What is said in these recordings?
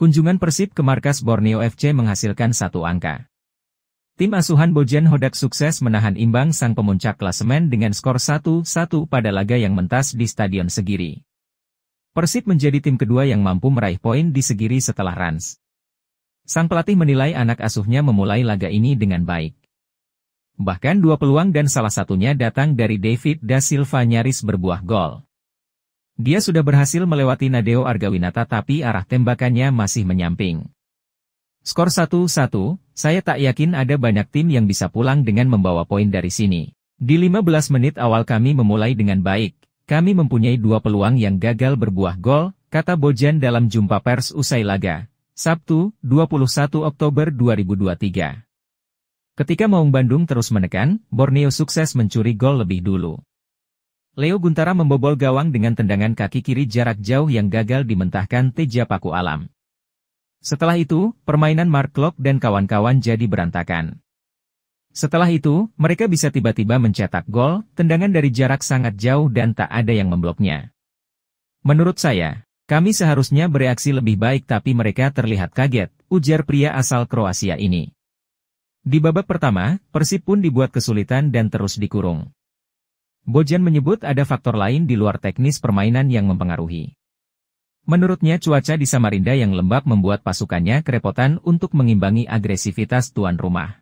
Kunjungan Persib ke markas Borneo FC menghasilkan satu angka. Tim asuhan Bojan Hodak sukses menahan imbang sang pemuncak klasemen dengan skor 1-1 pada laga yang mentas di Stadion Segiri. Persib menjadi tim kedua yang mampu meraih poin di Segiri setelah Rans. Sang pelatih menilai anak asuhnya memulai laga ini dengan baik. Bahkan dua peluang dan salah satunya datang dari David Da Silva nyaris berbuah gol. Dia sudah berhasil melewati Nadeo Argawinata tapi arah tembakannya masih menyamping. Skor 1-1, saya tak yakin ada banyak tim yang bisa pulang dengan membawa poin dari sini. Di 15 menit awal kami memulai dengan baik. Kami mempunyai dua peluang yang gagal berbuah gol, kata Bojan dalam jumpa pers usai laga. Sabtu, 21 Oktober 2023. Ketika Maung Bandung terus menekan, Borneo sukses mencuri gol lebih dulu. Leo Guntara membobol gawang dengan tendangan kaki kiri jarak jauh yang gagal dimentahkan Teja Paku Alam. Setelah itu, permainan Mark Klok dan kawan-kawan jadi berantakan. Setelah itu, mereka bisa tiba-tiba mencetak gol, tendangan dari jarak sangat jauh dan tak ada yang membloknya. Menurut saya, kami seharusnya bereaksi lebih baik tapi mereka terlihat kaget, ujar pria asal Kroasia ini. Di babak pertama, Persib pun dibuat kesulitan dan terus dikurung. Bojan menyebut ada faktor lain di luar teknis permainan yang mempengaruhi. Menurutnya cuaca di Samarinda yang lembab membuat pasukannya kerepotan untuk mengimbangi agresivitas tuan rumah.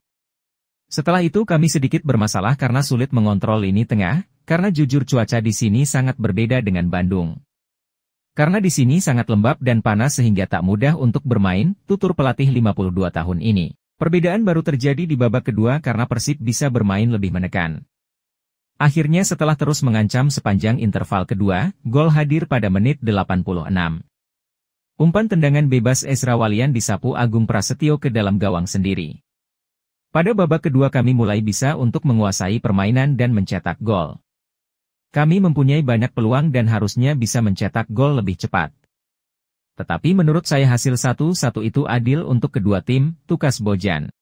Setelah itu kami sedikit bermasalah karena sulit mengontrol lini tengah, karena jujur cuaca di sini sangat berbeda dengan Bandung. Karena di sini sangat lembab dan panas sehingga tak mudah untuk bermain, tutur pelatih 52 tahun ini. Perbedaan baru terjadi di babak kedua karena Persib bisa bermain lebih menekan. Akhirnya setelah terus mengancam sepanjang interval kedua, gol hadir pada menit 86. Umpan tendangan bebas Ezra Walian disapu Agung Prasetyo ke dalam gawang sendiri. Pada babak kedua kami mulai bisa untuk menguasai permainan dan mencetak gol. Kami mempunyai banyak peluang dan harusnya bisa mencetak gol lebih cepat. Tetapi menurut saya hasil 1-1 itu adil untuk kedua tim, tukas Bojan.